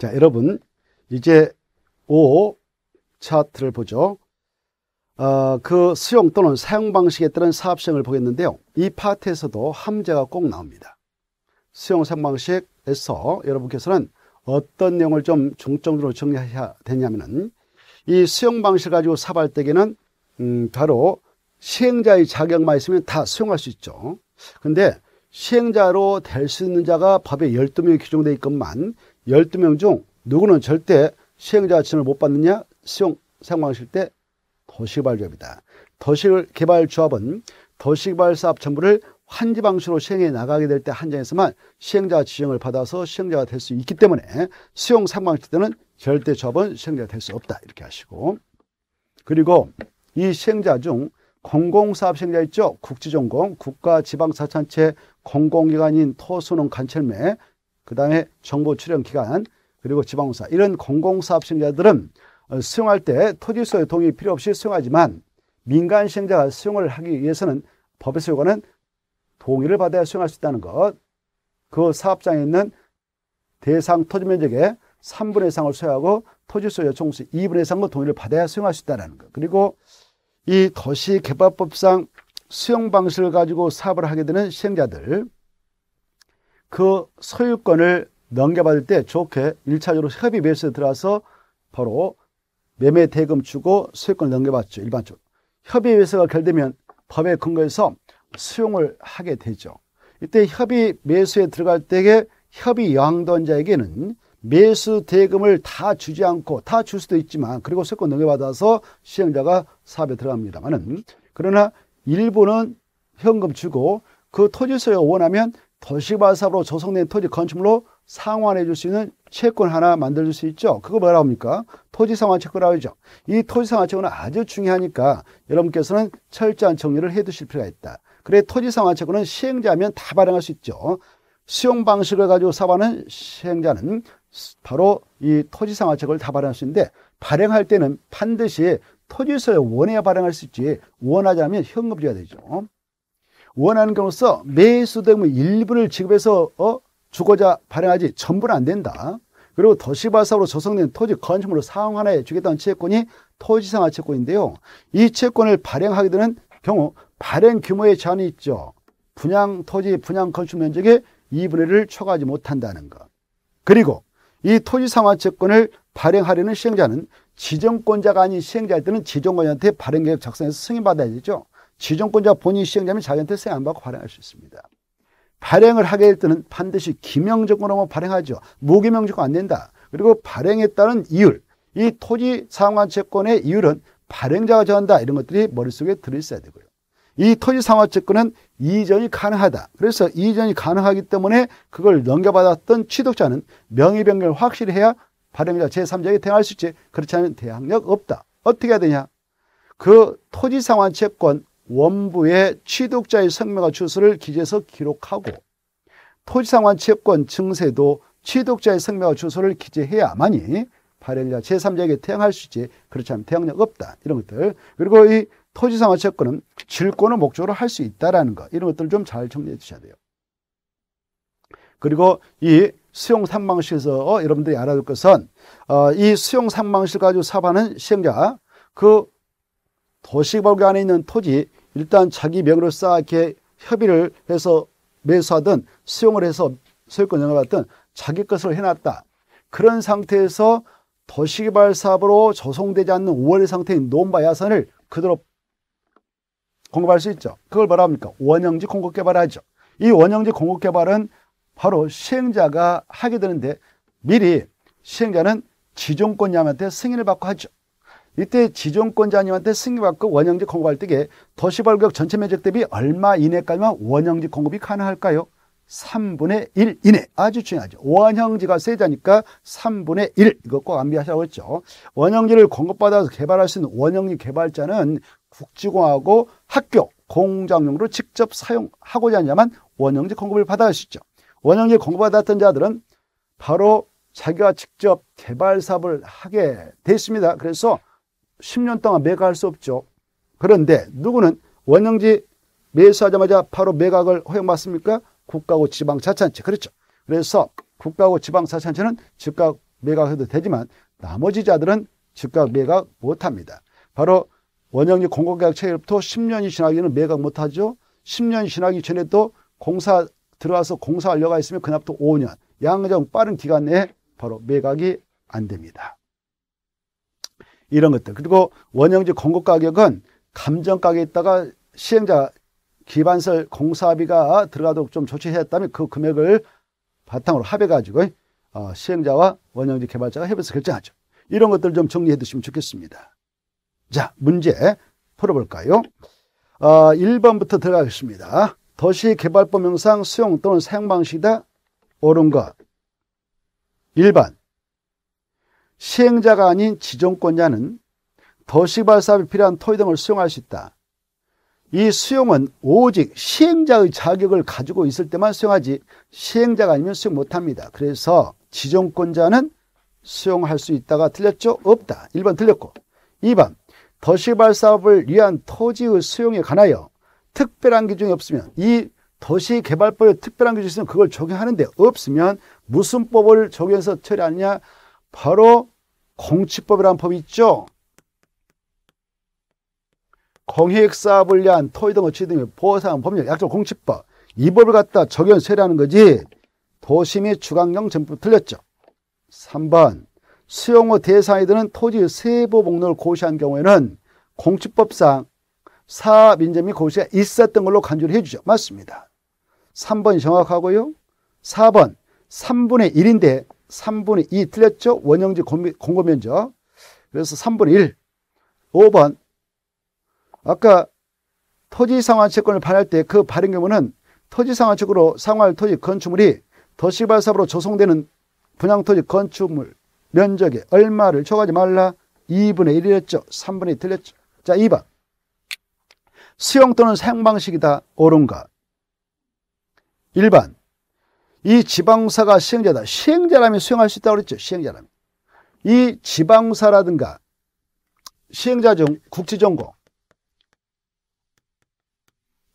자, 여러분 이제 5 차트를 보죠. 어, 그 수용 또는 사용 방식에 따른 사업성을 보겠는데요. 이 파트에서도 함재가 꼭 나옵니다. 수용 사용 방식에서 여러분께서는 어떤 내용을 좀 중점적으로 정리해야 되냐면은 이 수용 방식을 가지고 사발할기는 음, 바로 시행자의 자격만 있으면 다 수용할 수 있죠. 근데 시행자로 될 수 있는 자가 법에 12명이 규정되어 있건만 열두 명 중 누구는 절대 시행자 지원을 못 받느냐? 수용 상황실 때 도시개발조합이다. 도시개발조합은 도시개발 사업 전부를 환지방식으로 시행해 나가게 될 때 한 장에서만 시행자 지정을 받아서 시행자가 될 수 있기 때문에 수용 상황실 때는 절대 조합은 시행자가 될 수 없다 이렇게 하시고 그리고 이 시행자 중 공공사업 시행자 있죠 국지전공 국가지방사찬체 공공기관인 토수농 간철매 그 다음에 정보 출연 기관 그리고 지방공사 이런 공공사업 시행자들은 어, 수용할 때 토지 소의 동의 필요 없이 수용하지만 민간 시행자가 수용을 하기 위해서는 법에서 요구하는 동의를 받아야 수용할 수 있다는 것. 그 사업장에 있는 대상 토지 면적의 3분의 이상을 소유하고 토지 소유 요청 수 2분의 이상의 동의를 받아야 수용할 수 있다는 것. 그리고 이 도시개발법상 수용 방식을 가지고 사업을 하게 되는 시행자들 그 소유권을 넘겨받을 때 좋게 1차적으로 협의 매수에 들어서 와 바로 매매 대금 주고 소유권을 넘겨받죠. 일반적으로. 협의 매수가 결되면 법에 근거해서 수용을 하게 되죠. 이때 협의 매수에 들어갈 때에 협의 양도자에게는 매수 대금을 다 주지 않고 다 줄 수도 있지만 그리고 소유권 넘겨받아서 시행자가 사업에 들어갑니다만은 그러나 일부는 현금 주고 그 토지소유 가 원하면 도시발사로 조성된 토지 건축물로 상환해 줄 수 있는 채권 하나 만들수 있죠. 그거 뭐라 합니까? 토지상환채권이라고 하죠. 이 토지상환채권은 아주 중요하니까 여러분께서는 철저한 정리를 해 두실 필요가 있다. 그래 토지상환채권은 시행자면 다 발행할 수 있죠. 수용 방식을 가지고 사업하는 시행자는 바로 이 토지상환책을 다 발행할 수 있는데 발행할 때는 반드시 토지서에 원해야 발행할 수 있지 원하지 않으면 현금지가 되죠. 원하는 경우서 로 매수 등의 일부를 지급해서 어? 주고자 발행하지 전부는 안 된다. 그리고 도시발사로 조성된 토지 건축물을 사용 하나에 주겠다는 채권이 토지상하 채권인데요. 이 채권을 발행하게 되는 경우 발행 규모의 제한이 있죠. 분양 토지 분양 건축 면적의 2분의 1을 초과하지 못한다는 것. 그리고 이 토지 상하 채권을 발행하려는 시행자는 지정권자가 아닌 시행자일 때는 지정권자한테 발행 계획 작성해서 승인받아야 되죠. 지정권자 본인 시행자면 자기한테 세안 받고 발행할 수 있습니다. 발행을 하게 될 때는 반드시 김영정권으로 발행하죠. 무기명정권 안 된다. 그리고 발행에 따른 이율, 이 토지 상환채권의 이율은 발행자가 정한다 이런 것들이 머릿속에 들어있어야 되고요. 이 토지 상환채권은 이전이 가능하다. 그래서 이전이 가능하기 때문에 그걸 넘겨받았던 취득자는 명의 변경을 확실히 해야 발행자 제3자에게 대항할 수 있지. 그렇지 않으면 대항력 없다. 어떻게 해야 되냐? 그 토지 상환 채권 원부의 취득자의 성명과 주소를 기재해서 기록하고 토지상환 채권 증세도 취득자의 성명과 주소를 기재해야만이 발행자 제3자에게 태양할 수 있지 그렇지 않으면 태양력 없다 이런 것들 그리고 이 토지상환 채권은 질권을 목적으로 할 수 있다라는 것 이런 것들을 좀 잘 정리해 주셔야 돼요 그리고 이 수용 상방실에서 어, 여러분들이 알아둘 것은 어, 이 수용 상방실 가지고 사하는 시행자 그도시법교 안에 있는 토지 일단 자기 명의로 쌓아 이게 협의를 해서 매수하든 수용을 해서 소유권 연합하든 자기 것으로 해놨다. 그런 상태에서 도시개발 사업으로 조성되지 않는 5월의 상태인 논바 야산을 그대로 공급할 수 있죠. 그걸 뭐라 합니까? 원형지 공급개발하죠. 이 원형지 공급개발은 바로 시행자가 하게 되는데 미리 시행자는 지정권 자한테 승인을 받고 하죠. 이때 지정권자님한테 승인받고 원형지 공급할 때에 도시발격 전체 면적 대비 얼마 이내까지만 원형지 공급이 가능할까요? 3분의 1 이내 아주 중요하죠 원형지가 세자니까 3분의 1 이거 꼭 안비하시라고 했죠 원형지를 공급받아서 개발할 수 있는 원형지 개발자는 국지공하고 학교 공장용으로 직접 사용하고자 하냐만 원형지 공급을 받아야 수 있죠 원형지 공급받았던 자들은 바로 자기가 직접 개발 사업을 하게 됐습니다 그래서 10년 동안 매각할 수 없죠. 그런데 누구는 원형지 매수하자마자 바로 매각을 허용받습니까? 국가고 지방자치단체. 그렇죠. 그래서 국가고 지방자치단체는 즉각 매각해도 되지만 나머지 자들은 즉각 매각 못합니다. 바로 원형지 공공계약 체결부터 10년이 지나기는 매각 못하죠. 10년 지나기 전에도 공사 들어와서 공사 완료가 있으면 그날부터 5년 양정 빠른 기간 내에 바로 매각이 안 됩니다. 이런 것들. 그리고 원형지 공급 가격은 감정 가격에 있다가 시행자 기반설 공사비가 들어가도록 좀 조치했다면 그 금액을 바탕으로 합해가지고 어, 시행자와 원형지 개발자가 협의해서 결정하죠. 이런 것들 좀 정리해 두시면 좋겠습니다. 자, 문제 풀어볼까요? 1번부터 어, 들어가겠습니다. 도시개발법 명상 수용 또는 사용 방식이다. 옳은 것. 1번 시행자가 아닌 지정권자는 도시발사업에 필요한 토지 등을 수용할 수 있다. 이 수용은 오직 시행자의 자격을 가지고 있을 때만 수용하지 시행자가 아니면 수용 못합니다. 그래서 지정권자는 수용할 수 있다가 틀렸죠? 없다. 1번 틀렸고 2번 도시발사업을 위한 토지의 수용에 관하여 특별한 기준이 없으면 이 도시개발법에 특별한 기준이 있으면 그걸 적용하는데 없으면 무슨 법을 적용해서 처리하느냐 바로 공치법이라는 법이 있죠. 공익사업을 토의 등 어치 등의 보상 법률 약정 공치법 이 법을 갖다 적용 세례하는 거지 도심이 주강령 전부 틀렸죠. 3번 수용호 대상이 드는 토지 세부 목록을 고시한 경우에는 공치법상 사업인재 고시가 있었던 걸로 간주를 해주죠. 맞습니다. 3번이 정확하고요. 4번 3분의 1인데 3분의 2 틀렸죠? 원형지 공고면적. 그래서 3분의 1. 5번. 아까 토지상환 채권을 발할 때 그 발행 경우는 토지상환 채권으로 상환 토지 건축물이 도시발사업으로 조성되는 분양토지 건축물 면적에 얼마를 초과하지 말라 2분의 1이랬죠. 3분의 2 틀렸죠. 자 2번. 수용 또는 사용 방식이다. 옳은가? 1번. 이 지방사가 시행자다. 시행자라면 수행할 수 있다고 그랬죠. 시행자라면. 이 지방사라든가 시행자 중 국지정공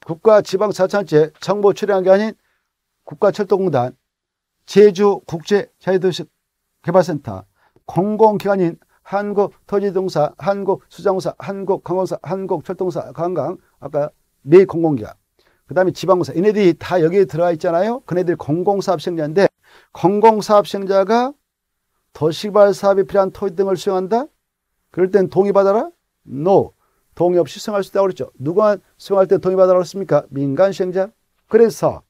국가 지방사찰단체 정보 출연한 게 아닌 국가철도공단 제주국제자유도시 개발센터 공공기관인 한국토지동사 한국수자사 한국관광사 한국철도공사 관광 아까 네 공공기관 그 다음에 지방공사. 얘네들이 다 여기에 들어와 있잖아요. 그네들이 공공사업 시행자인데 공공사업 시행자가 도시발 사업에 필요한 토지 등을 수용한다? 그럴 땐 동의받아라? No. 동의 없이 수용할 수 있다고 그랬죠. 누가 수용할 때 동의받아라 그랬습니까? 민간 시행자. 그래서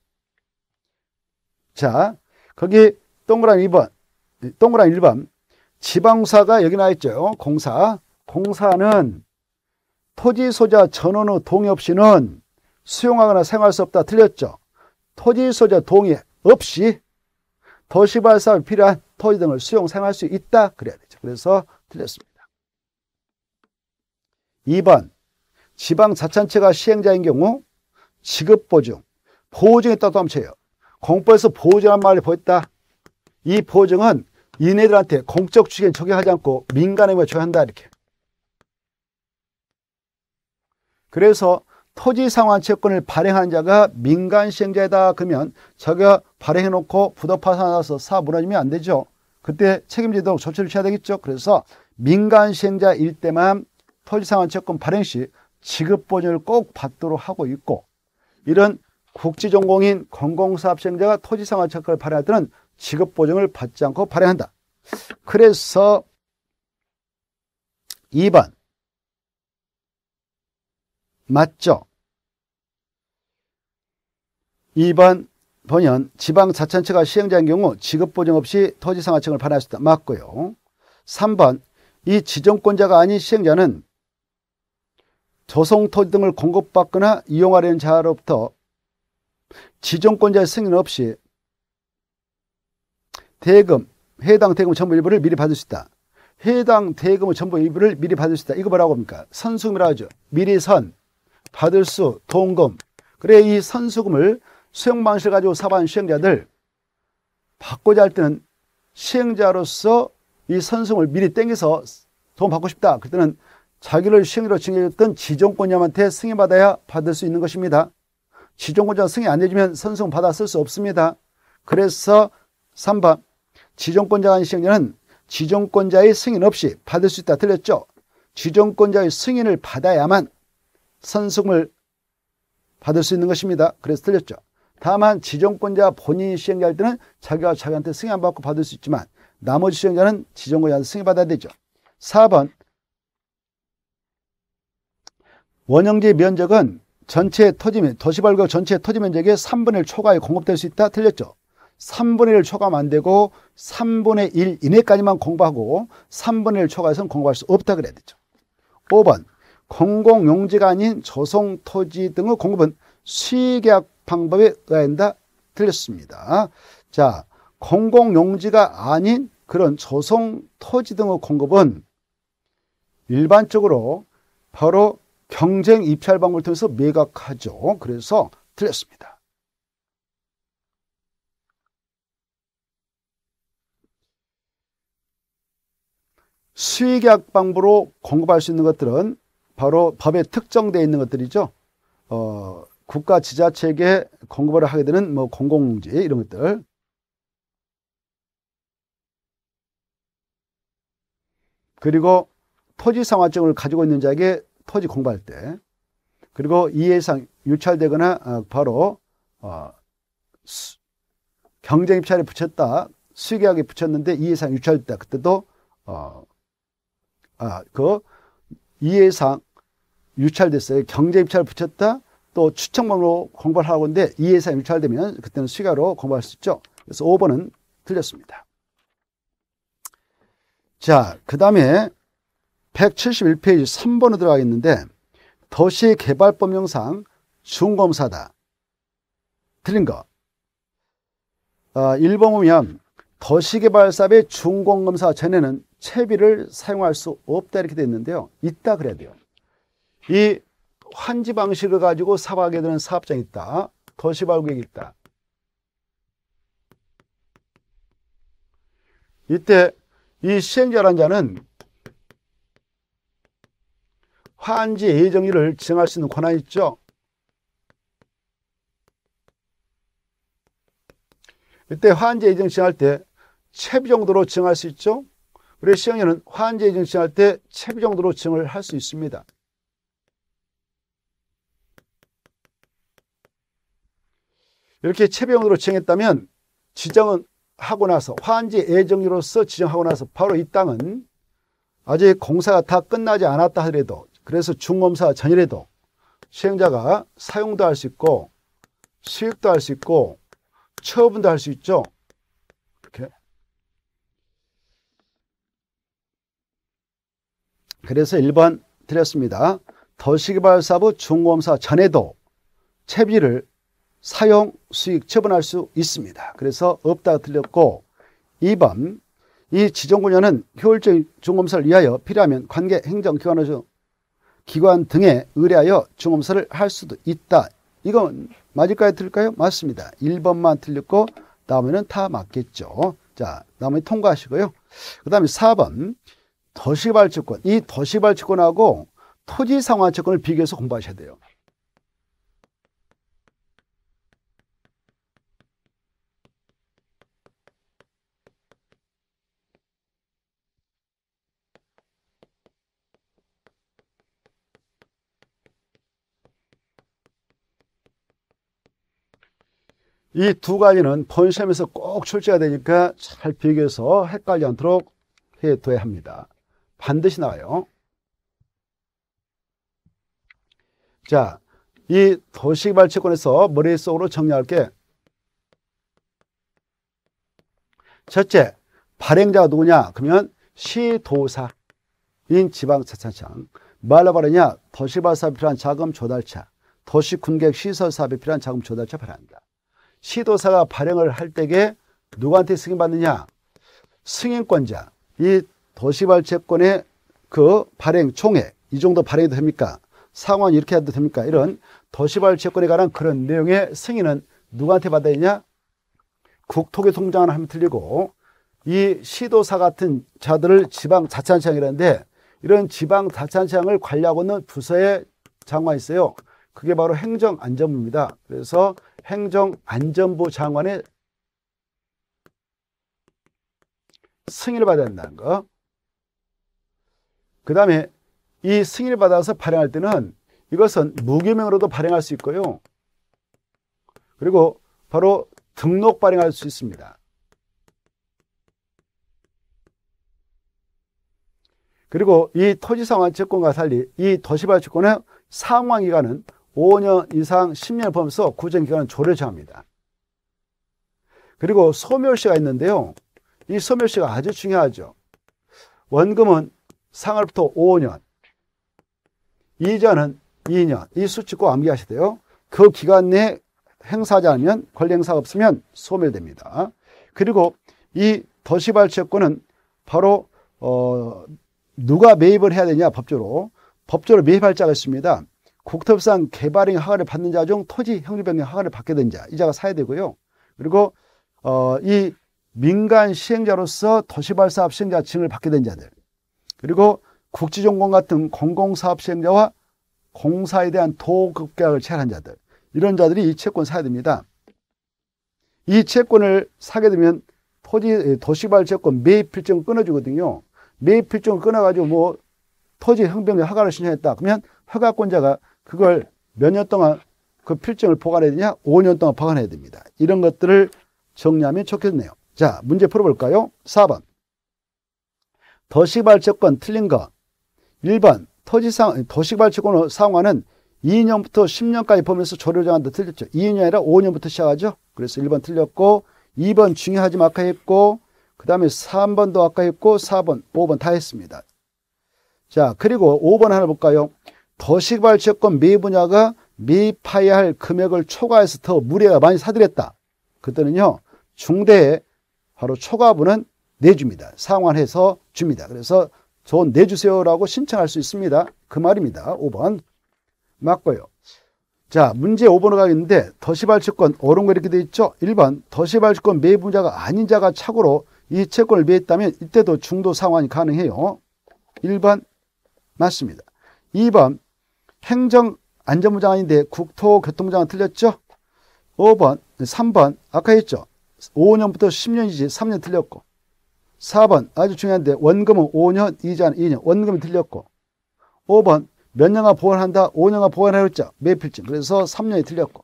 자 거기 동그란 2번 동그란 1번 지방사가 여기 나있죠. 와 공사. 공사는 토지 소자 전원의 동의 없이는 수용하거나 생활 수 없다 틀렸죠. 토지 소유 동의 없이 도시발사업 필요한 토지 등을 수용 생활 수 있다 그래야 되죠. 그래서 틀렸습니다. 2번 지방자치체가 시행자인 경우 지급보증, 보증에 따도 함체요 공포에서 보증한 말을 보였다. 이 보증은 이네들한테 공적 주식 적용하지 않고 민간에만 줘야 한다 이렇게. 그래서 토지 상환 채권을 발행한 자가 민간 시행자이다 그러면 저가 발행해 놓고 부도파산해서 사 무너지면 안 되죠. 그때 책임지도록 조치를 취해야 되겠죠. 그래서 민간 시행자일 때만 토지 상환 채권 발행 시 지급 보전을 꼭 받도록 하고 있고 이런 국지 전공인 공공사업 시행자가 토지 상환 채권을 발행할 때는 지급 보증을 받지 않고 발행한다. 그래서 2번 맞죠? 2번 번연 지방자치단체가 시행자인 경우 지급보증 없이 토지상하청을 발할수 있다. 맞고요. 3번 이 지정권자가 아닌 시행자는 조성토지 등을 공급받거나 이용하려는 자로부터 지정권자의 승인 없이 대금, 해당 대금 전부 일부를 미리 받을 수 있다. 해당 대금 전부 일부를 미리 받을 수 있다. 이거 뭐라고 합니까? 선수금이라고 하죠. 미리 선. 받을수, 동금. 그래 이 선수금을 수용 방식을 가지고 사반 시행자들 받고자 할 때는 시행자로서 이 선수금을 미리 땡겨서 돈 받고 싶다. 그때는 자기를 시행으로 증여했던 지정권자한테 승인받아야 받을 수 있는 것입니다. 지정권자가 승인 안 해주면 선수금 받아 쓸 수 없습니다. 그래서 3번 지정권자가 시행자는 지정권자의 승인 없이 받을 수 있다 틀렸죠. 지정권자의 승인을 받아야만 선승을 받을 수 있는 것입니다. 그래서 틀렸죠. 다만 지정권자 본인이 시행자일 때는 자기와 자기한테 승인 안 받고 받을 수 있지만 나머지 시행자는 지정권자한테 승인 받아야 되죠. 4번 원형제 면적은 전체 토지 면 도시 발굴 전체 토지 면적의 3분의 1 초과에 공급될 수 있다 틀렸죠. 3분의 1 초과하면 안 되고 3분의 1 이내까지만 공부하고 3분의 1 초과해서는 공부할 수 없다 그래야 되죠. 5번 공공용지가 아닌 조성토지 등의 공급은 수의계약 방법에 의한다 들렸습니다. 자, 공공용지가 아닌 그런 조성토지 등의 공급은 일반적으로 바로 경쟁 입찰 방법을 통해서 매각하죠. 그래서 틀렸습니다. 수의계약 방법으로 공급할 수 있는 것들은 바로 법에 특정되어 있는 것들이죠. 어, 국가 지자체에게 공급을 하게 되는 뭐 공공지 이런 것들. 그리고 토지상화증을 가지고 있는 자에게 토지 공부할 때 그리고 이해상 유찰되거나 어, 바로 어, 수, 경쟁 입찰에 붙였다 수익계약에 붙였는데 이해상 유찰됐다 그때도 어, 아, 그 이해상 유찰됐어요. 경제 입찰 붙였다. 또 추청범으로 공부를 하고 있는데 이 예산 유찰되면 그때는 수가로 공부할 수 있죠. 그래서 5번은 틀렸습니다. 자, 그 다음에 171페이지 3번으로 들어가 있는데 도시개발법령상 중검사다. 틀린 거. 아, 1번 보면 도시개발사업의 중공검사 전에는 채비를 사용할 수 없다 이렇게 되어 있는데요. 있다 그래야 돼요. 이 환지 방식을 가지고 사업하게 되는 사업장이 있다. 도시 발굴이 있다. 이때 이 시행자란 자는 환지 예정일을 지정할 수 있는 권한이 있죠. 이때 환지 예정 지정할 때 채비 정도로 지정할 수 있죠. 우리 시행자는 환지 예정 지정할 때 채비 정도로 지정을 할 수 있습니다. 이렇게 체병으로 지정했다면 지정은 하고 나서 환지 애정으로서 지정하고 나서 바로 이 땅은 아직 공사가 다 끝나지 않았다 하더라도 그래서 중검사 전이라도 시행자가 사용도 할 수 있고 수익도 할 수 있고 처분도 할 수 있죠. 이렇게. 그래서 1번 드렸습니다. 도시개발사부 중검사 전에도 채비를 사용 수익 처분할 수 있습니다. 그래서 없다가 틀렸고 2번 이지정군자는 효율적인 중검사를 위하여 필요하면 관계 행정기관에서 기관 등에 의뢰하여 중검사를 할 수도 있다. 이건 맞을까요? 틀릴까요? 맞습니다. 1번만 틀렸고 다음에는 다 맞겠죠. 자, 나머지 통과하시고요. 그 다음에 4번 도시발주권. 이 도시발주권하고 토지상환채권을 비교해서 공부하셔야 돼요. 이두 가지는 본시험에서 꼭 출제가 되니까 잘 비교해서 헷갈리지 않도록 해둬야 합니다. 반드시 나와요. 자, 이 도시개발채권에서 머릿속으로 정리할게. 첫째, 발행자가 누구냐? 그러면 시도사인 지방자산청. 말로 말하냐? 도시발사업에 필요한 자금 조달차, 도시군객시설사업에 필요한 자금 조달차 발행한다. 시도사가 발행을 할 때에 누구한테 승인받느냐? 승인권자, 이 도시발채권의 그 발행 총액, 이 정도 발행이 됩니까? 상환 이렇게 해도 됩니까? 이런 도시발채권에 관한 그런 내용의 승인은 누구한테 받아야 되냐? 국토교통장을 하면 틀리고 이 시도사 같은 자들을 지방자치단체장이라는데 이런 지방자치단체장을 관리하고 있는 부서의 장관 이 있어요. 그게 바로 행정안전부입니다. 그래서 행정안전부 장관의 승인을 받아야 된다는 거. 그 다음에 이 승인을 받아서 발행할 때는 이것은 무기명으로도 발행할 수 있고요. 그리고 바로 등록 발행할 수 있습니다. 그리고 이 토지상환 채권과 달리 이 도시발주권의 상환기간은 5년 이상 10년을 포해서 구정기간은 조를 례 정합니다. 그리고 소멸시가 있는데요. 이 소멸시가 아주 중요하죠. 원금은 상할부터 5년, 이자는 2년, 이 수치 꼭 암기하셔야 돼요. 그 기간 내에 행사하지 않으면, 권리 행사 없으면 소멸됩니다. 그리고 이 도시발치권은 바로 어, 누가 매입을 해야 되냐 법적로법적로 매입할 자가 있습니다. 국토협상 개발행 허가를 받는 자 중 토지 형질 변경 허가를 받게 된자이 자가 사야 되고요. 그리고 어, 이 민간 시행자로서 도시발사업 시행자 증을 받게 된 자들 그리고 국지종공 같은 공공사업 시행자와 공사에 대한 도급계약을 체결한 자들 이런 자들이 이 채권 사야 됩니다. 이 채권을 사게 되면 토지 도시발 채권 매입 필증 끊어주거든요. 매입 필증 끊어가지고 뭐 토지 형평적 허가를 신청했다. 그러면 허가권자가 그걸 몇 년 동안 그 필증을 보관해야 되냐? 5년 동안 보관해야 됩니다. 이런 것들을 정리하면 좋겠네요. 자, 문제 풀어볼까요? 4번. 도시발적권 틀린 거. 1번. 토지상, 도시발적권을 상환은 2년부터 10년까지 보면서 조례정한다 틀렸죠. 2년이 아니라 5년부터 시작하죠. 그래서 1번 틀렸고, 2번 중요하지 아까 했고, 그 다음에 3번도 아까 했고, 4번, 5번 다 했습니다. 자, 그리고 5번 하나 볼까요? 도시개발채권매 분야가 매입해야 할 금액을 초과해서 더무리가 많이 사들였다. 그때는요. 중대에 바로 초과분은 내줍니다. 상환해서 줍니다. 그래서 돈 내주세요라고 신청할 수 있습니다. 그 말입니다. 5번 맞고요. 자 문제 5번으로 가겠는데 도시발채권 어려운 거 이렇게 돼 있죠. 1번 도시발채권 매입분자가 아닌 자가 착오로 이 채권을 매했다면 입 이때도 중도 상환이 가능해요. 1번 맞습니다. 2번 행정안전부 장아닌데 국토교통부 장은 틀렸죠? 5번, 3번 아까 했죠? 5년부터 10년이지 3년 틀렸고 4번 아주 중요한데 원금은 5년, 이자는 2년 원금이 틀렸고 5번 몇 년간 보관한다 5년간 보관하였죠 매필증 그래서 3년이 틀렸고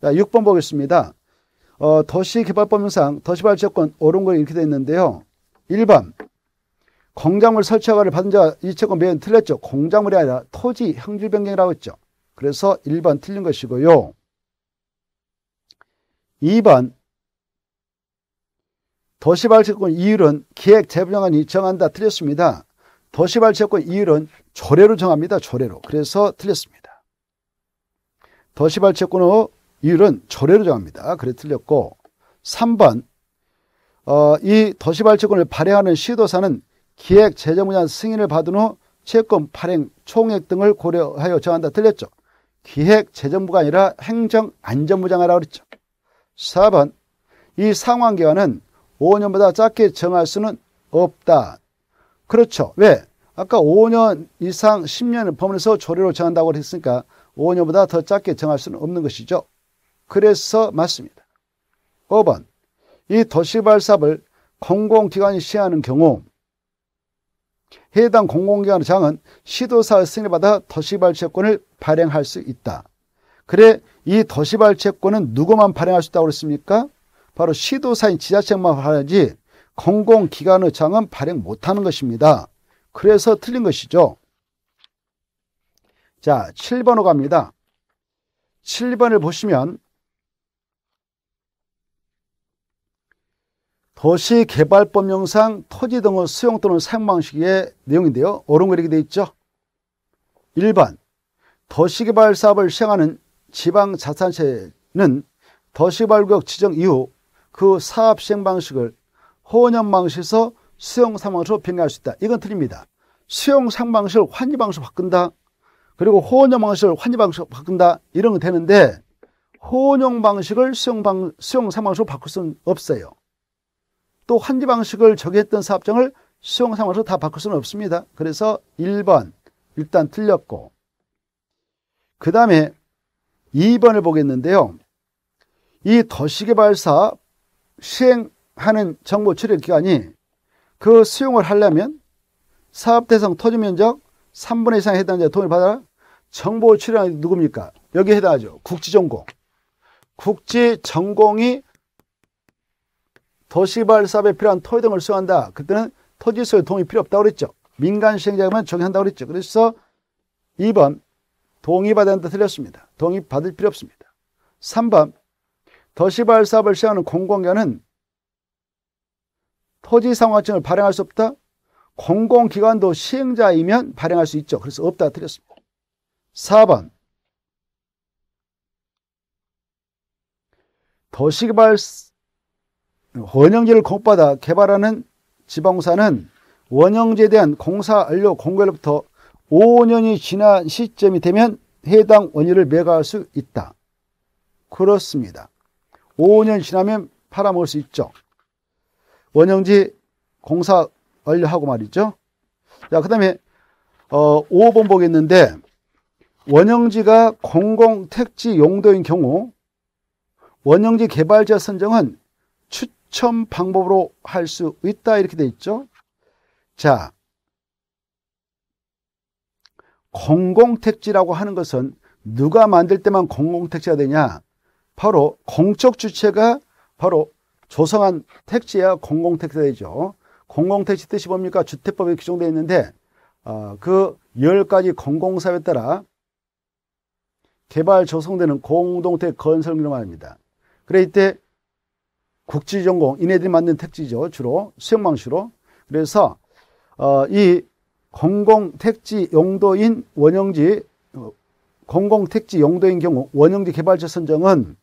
자 6번 보겠습니다. 어, 도시개발법상 도시발전권 오른 걸 이렇게 돼 있는데요. 1번 공작물 설치 허가를 받은 자이채은 매우 틀렸죠. 공작물이 아니라 토지 형질 변경이라고 했죠. 그래서 1번 틀린 것이고요. 2번 도시발전권 이율은 기획재부장관이 정한다 틀렸습니다. 도시발전권 이율은 조례로 정합니다. 조례로. 그래서 틀렸습니다. 도시발전권 이율은 조례로 정합니다. 그래 틀렸고 3번 어, 이 도시발전권을 발행하는 시도사는 기획 재정분야 승인을 받은 후 채권 발행 총액 등을 고려하여 정한다 틀렸죠. 기획 재정부가 아니라 행정안전부 장하라고 그랬죠. 4번 이상황기간은 5년보다 짧게 정할 수는 없다. 그렇죠. 왜? 아까 5년 이상 10년을 범위에서 조례로 정한다고 그랬으니까 5년보다 더 짧게 정할 수는 없는 것이죠. 그래서 맞습니다. 5번 이 도시발삽을 공공기관이 시행하는 경우 해당 공공기관 장은 시도사의 승인을 받아 도시발치권을 발행할 수 있다. 그래 이 도시발치권은 누구만 발행할 수 있다고 그랬습니까? 바로 시도사인 지자체만 하지 공공기관의 장은 발행 못하는 것입니다. 그래서 틀린 것이죠. 자, 7번으로 갑니다. 7번을 보시면 도시개발법령상 토지 등의 수용 또는 사용 방식의 내용인데요. 오른이렇게 되어 있죠. 1번 도시개발 사업을 시행하는 지방자산체는 도시개발구역 지정 이후 그 사업 시행 방식을 호원형 방식에서 수용 상방식으로 변경할 수 있다. 이건 틀립니다. 수용 상방식을 환지 방식으로 바꾼다. 그리고 호원형 방식을 환지 방식으로 바꾼다. 이런 건 되는데 호언형 방식을 수용 방 수용 상방식으로 바꿀 수는 없어요. 또 환지 방식을 적용했던 사업장을 시용 상황에서 다 바꿀 수는 없습니다. 그래서 1번 일단 틀렸고 그 다음에 2번을 보겠는데요. 이 도시개발사 시행하는 정보 처리 기관이그 수용을 하려면 사업 대상 토지 면적 3분의 이상에 해당는 돈을 받아라. 정보 출연이 누굽니까? 여기에 해당하죠. 국지전공. 국지전공이 도시발 사업에 필요한 토지 등을 수용한다. 그때는 토지 소의 동의 필요 없다고 그랬죠. 민간 시행자금은 적용한다고 그랬죠. 그래서 2번 동의받아다 틀렸습니다. 동의받을 필요 없습니다. 3번 도시발 사업을 시행하는 공공기관은 토지상호증을 발행할 수 없다. 공공기관도 시행자이면 발행할 수 있죠. 그래서 없다 틀렸습니다. 4번 도시발사업 원형제를 공받아 개발하는 지방사는 원형제에 대한 공사 완료 공개로부터 5년이 지난 시점이 되면 해당 원유를 매각할 수 있다. 그렇습니다. 5년 지나면 팔아먹을 수 있죠. 원형지 공사 완료하고 말이죠. 자, 그 다음에 어, 5번 보겠는데 원형지가 공공택지 용도인 경우 원형지 개발자 선정은 추 추첨 방법으로 할 수 있다 이렇게 돼 있죠. 자, 공공택지라고 하는 것은 누가 만들 때만 공공택지가 되냐? 바로 공적 주체가 바로 조성한 택지야 공공택지가 되죠. 공공택지 뜻이 뭡니까? 주택법에 규정되어 있는데 어, 그열가지 공공사업에 따라 개발 조성되는 공동택 건설기로 말합니다. 그래 이때 국지전공 이네들이 만든 택지죠 주로 수영망시로 그래서 어, 이 공공택지 용도인 원형지 어, 공공택지 용도인 경우 원형지 개발자 선정은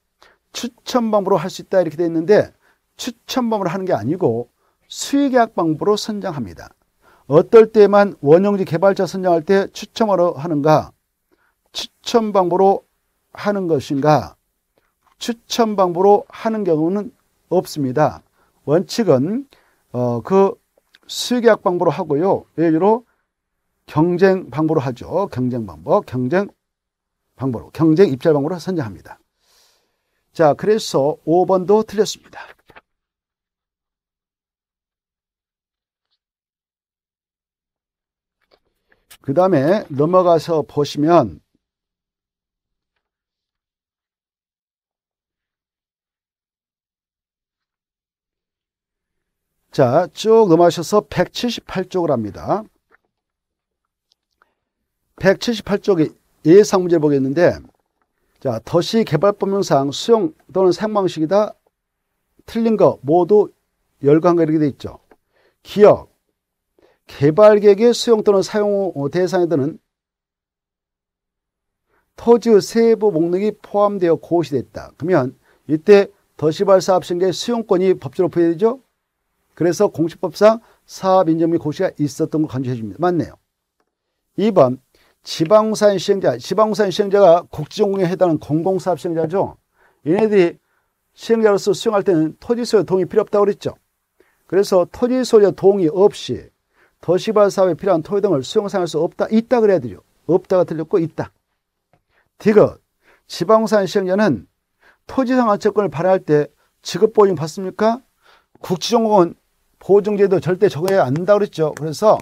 추천 방법으로 할 수 있다 이렇게 되어 있는데 추천 방법으로 하는 게 아니고 수의계약 방법으로 선정합니다. 어떨 때만 원형지 개발자 선정할 때 추첨으로 하는가? 추첨 방법으로 하는 것인가? 추첨 방법으로 하는 경우는 없습니다. 원칙은 어, 그수의약 방법으로 하고요. 예외로 경쟁 방법으로 하죠. 경쟁 방법, 경쟁 방법으로, 경쟁 입찰 방법으로 선정합니다. 자, 그래서 5번도 틀렸습니다. 그 다음에 넘어가서 보시면 자, 쭉 넘어가셔서 178쪽을 합니다. 178쪽에 예상 문제 보겠는데 자, 도시 개발법령상 수용 또는 생방식이다 틀린 거 모두 열광가 이렇게 돼 있죠. 기업 개발객의 수용 또는 사용 대상에 드는 토지 의 세부 목록이 포함되어 고시됐다. 그러면 이때 도시 발사 합신계 수용권이 법적으로 부여되죠. 그래서 공식법상사업인정및 고시가 있었던 걸 간주해 줍니다. 맞네요. 2번 지방사인 시행자, 지방사인 시행자가 국지전공에 해당하는 공공사업 시행자죠. 얘네들이 시행자로서 수용할 때는 토지소유 동의 필요 없다고 그랬죠. 그래서 토지소유 동의 없이 도시발 사업에 필요한 토지 등을 수용상할 수 없다, 있다 그래야 되죠. 없다가 틀렸고 있다. 디귿, 지방사인 시행자는 토지상환 채권을 발행할 때 지급보증 받습니까? 국지전공은 보증제도 절대 적용해야 안다고 그랬죠. 그래서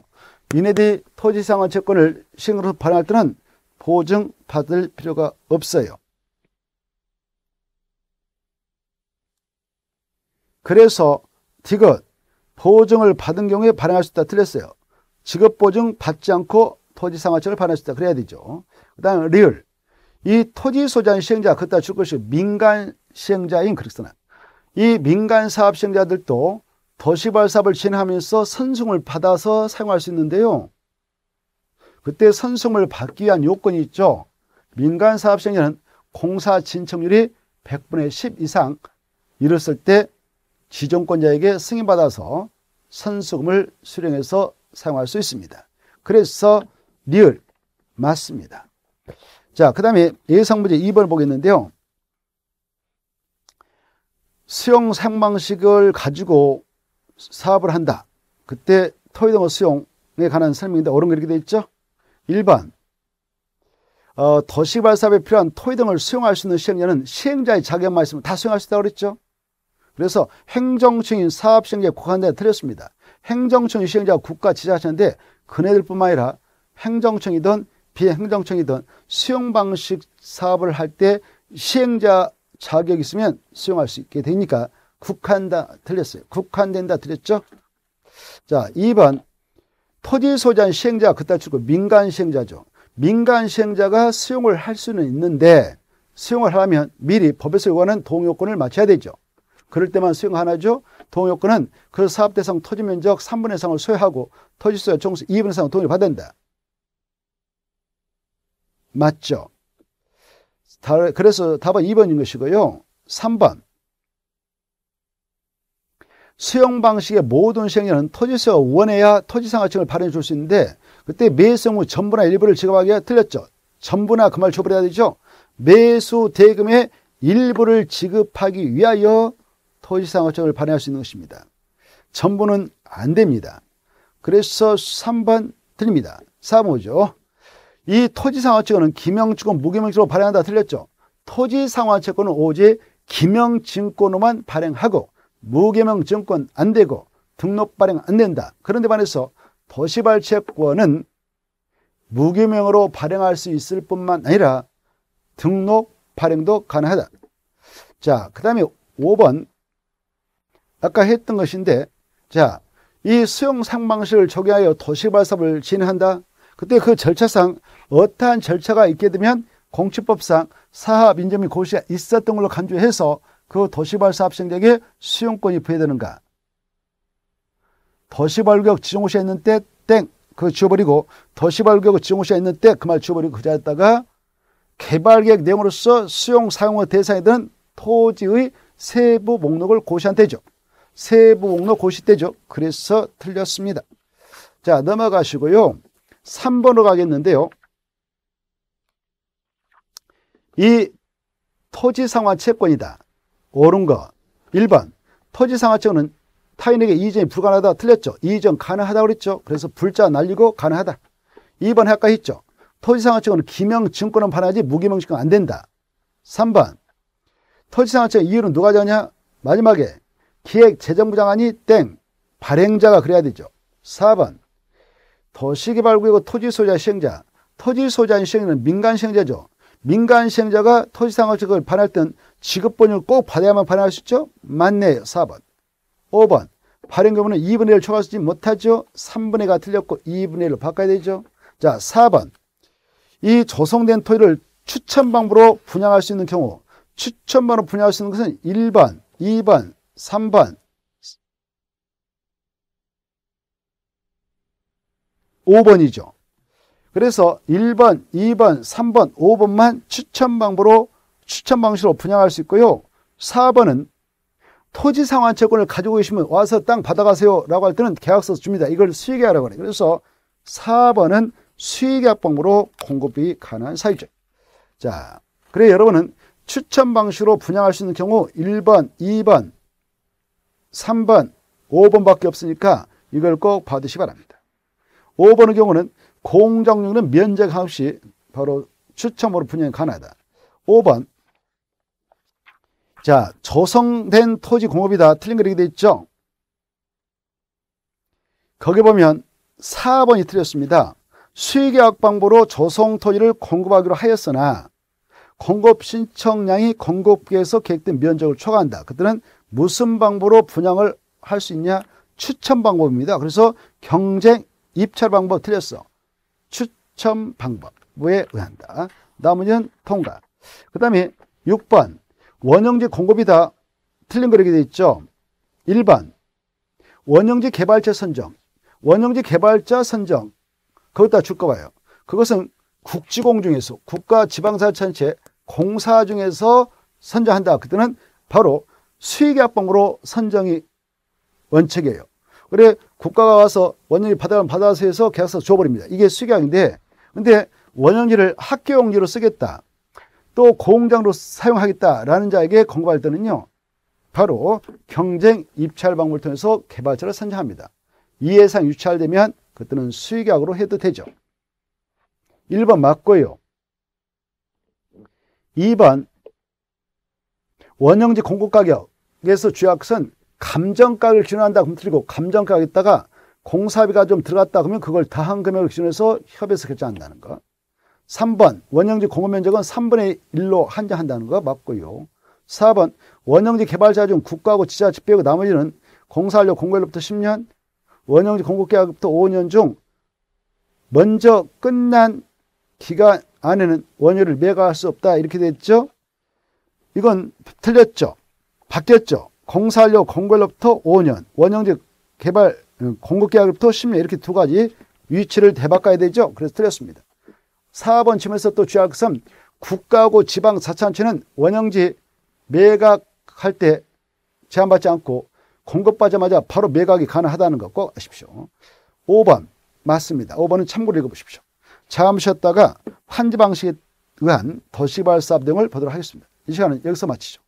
이네들 토지상환 채권을 신으로반할 때는 보증 받을 필요가 없어요. 그래서 디귿 보증을 받은 경우에 반환할 수 있다 틀렸어요. 직업 보증 받지 않고 토지 상하청을 반환할 수 있다 그래야 되죠. 그다음 리을 이 토지 소장 시행자 그따 줄 것이 민간 시행자인 그렇잖아요. 이 민간 사업 시행자들도 도시발삽을 진행하면서 선승을 받아서 사용할 수 있는데요. 그때 선승을 받기 위한 요건이 있죠. 민간 사업 시행에는 공사 진청률이 100분의 10 이상 이뤘을 때 지정권자에게 승인받아서 선수금을 수령해서 사용할 수 있습니다. 그래서 리을 맞습니다. 자, 그 다음에 예상 문제 2번 보겠는데요. 수용 사용 방식을 가지고 사업을 한다. 그때 토이동어 수용에 관한 설명인데 옳은 이렇게 되 있죠. 1번 어, 도시발 사업에 필요한 토이 등을 수용할 수 있는 시행자는 시행자의 자격만 있으면 다 수용할 수 있다고 그랬죠. 그래서 행정층인 사업 시행자에 국한된 틀렸습니다. 행정층 시행자가 국가 지자체인데 그네들뿐만 아니라 행정청이든 비행정청이든 수용 방식 사업을 할 때 시행자 자격이 있으면 수용할 수 있게 되니까 국한다 틀렸어요. 국한된다 틀렸죠? 자, 2번 토지 소유 시행자 그따 치고 민간 시행자죠. 민간 시행자가 수용을 할 수는 있는데 수용을 하려면 미리 법에서 요구하는 동요건을 맞춰야 되죠. 그럴 때만 수용하나죠. 동요건은 그 사업 대상 토지 면적 3분의 3을 소유하고 토지 소유 총수 2분의 3을 동의를 받아다 맞죠? 그래서 답은 2번인 것이고요. 3번. 수용 방식의 모든 시행령는 토지세와 원해야 토지상하층을 발행해 줄 수 있는데 그때 매수용 후 전부나 일부를 지급하기가 틀렸죠. 전부나 그말 처벌해야 되죠. 매수 대금의 일부를 지급하기 위하여 토지상하층을 발행할 수 있는 것입니다. 전부는 안 됩니다. 그래서 3번 드립니다. 3호죠. 이 토지상하증은 기명주권 무기명주권 발행한다 틀렸죠. 토지상하채권은 오직 기명증권으로만 발행하고 무개명 증권안 되고 등록 발행 안 된다. 그런데 반해서 도시발체권은 무기명으로 발행할 수 있을 뿐만 아니라 등록 발행도 가능하다. 자, 그 다음에 5번. 아까 했던 것인데, 자, 이 수용 상방식을 적용하여 도시발사업을 진행한다. 그때 그 절차상 어떠한 절차가 있게 되면 공치법상 사합 인정및 고시가 있었던 걸로 간주해서 그 도시발사 합성력에 수용권이 부여되는가? 도시발격 지정호시에 있는 때 땡! 그 지워버리고 도시발격 지정호시에 있는 때 그 말 지워버리고 그 자리에다가 개발계획 내용으로서 수용 사용의 대상이 된 토지의 세부 목록을 고시한 때죠. 세부 목록 고시 때죠. 그래서 틀렸습니다. 자 넘어가시고요. 3번으로 가겠는데요. 이 토지 상환 채권이다. 옳은 거. 1번 토지상하청은 타인에게 이전이 불가능하다 틀렸죠. 이전 가능하다 그랬죠. 그래서 불자 날리고 가능하다. 2번 아까 했죠. 토지상하청은 기명증권은 반하지 무기명증권 안 된다. 3번 토지상하청 이유는 누가 정하냐? 마지막에 기획재정부 장관이 땡 발행자가 그래야 되죠. 4번 도시개발구역 토지소유자 시행자 토지소유자인 시행자는 민간시행자죠. 민간시행자가 토지상하청을 반할 땐 지급본율 꼭 받아야만 반영할 수 있죠? 맞네요. 4번. 5번. 발행 금액은 2분의 1을 초과하지 못하죠? 3분의 가 틀렸고 2분의 1로 바꿔야 되죠? 자, 4번. 이 조성된 토지를 추천방법으로 분양할 수 있는 경우 추천방으로 분양할 수 있는 것은 1번, 2번, 3번, 5번이죠. 그래서 1번, 2번, 3번, 5번만 추천방법으로 추천 방식으로 분양할 수 있고요. 4번은 토지 상환채권을 가지고 계시면 와서 땅 받아가세요 라고 할 때는 계약서 줍니다. 이걸 수익계약이라고 그래요. 그래서 4번은 수익계약법으로 공급이 가능한 사유죠. 자, 그래 여러분은 추천 방식으로 분양할 수 있는 경우 1번, 2번, 3번, 5번밖에 없으니까 이걸 꼭 받으시 바랍니다. 5번의 경우는 공정률은 면적 없이 바로 추첨으로 분양이 가능하다. 5번 자, 조성된 토지 공업이다. 틀린 그리게 돼 있죠? 거기 보면 4번이 틀렸습니다. 수익계약 방법으로 조성 토지를 공급하기로 하였으나 공급 신청량이 공급기에서 계획된 면적을 초과한다. 그때는 무슨 방법으로 분양을 할 수 있냐? 추천 방법입니다. 그래서 경쟁 입찰 방법 틀렸어. 추천 방법에 의한다. 나머지는 통과. 그 다음에 6번 원형지 공급이 다 틀린 거이렇 되어 있죠. 1번 원형지 개발자 선정 원형지 개발자 선정 그것 다 줄거 봐요. 그것은 국지공 중에서 국가 지방사업단체 공사 중에서 선정한다. 그때는 바로 수익약봉으로 선정이 원칙이에요. 그래 국가가 와서 원형지 받아가면 받아서 해서 계약서 줘버립니다. 이게 수익약인데 근데 원형지를 학교용지로 쓰겠다. 또 공장으로 사용하겠다라는 자에게 권고할 때는요. 바로 경쟁 입찰 방법을 통해서 개발자를 선정합니다. 이 예상 유찰되면 그때는 수익약으로 해도 되죠. 1번 맞고요. 2번 원형지 공급가격에서 주약선 감정가격을 기준한다 그럼 틀리고 감정가격에다가 공사비가 좀 들어갔다 그러면 그걸 다 한 금액을 기준해서 협의해서 결정한다는 것. 3번 원형지 공급면적은 3분의 1로 한정한다는 거 맞고요. 4번 원형지 개발자 중 국가하고 지자체 빼고 나머지는 공사하려 공고일로부터 10년, 원형지 공급계약부터 5년 중 먼저 끝난 기간 안에는 원유를 매각할 수 없다 이렇게 됐죠. 이건 틀렸죠. 바뀌었죠. 공사료 하 공고일로부터 5년, 원형지 개발 공급계약부터 10년 이렇게 두 가지 위치를 대바꿔야 되죠. 그래서 틀렸습니다. 4번 치면서또주 쥐약섬 국가하고 지방 사치단체는 원형지 매각할 때 제한받지 않고 공급받자마자 바로 매각이 가능하다는 것 꼭 아십시오. 5번 맞습니다. 5번은 참고로 읽어보십시오. 잠셨다가 환지 방식에 의한 도시발사 등을 보도록 하겠습니다. 이 시간은 여기서 마치죠.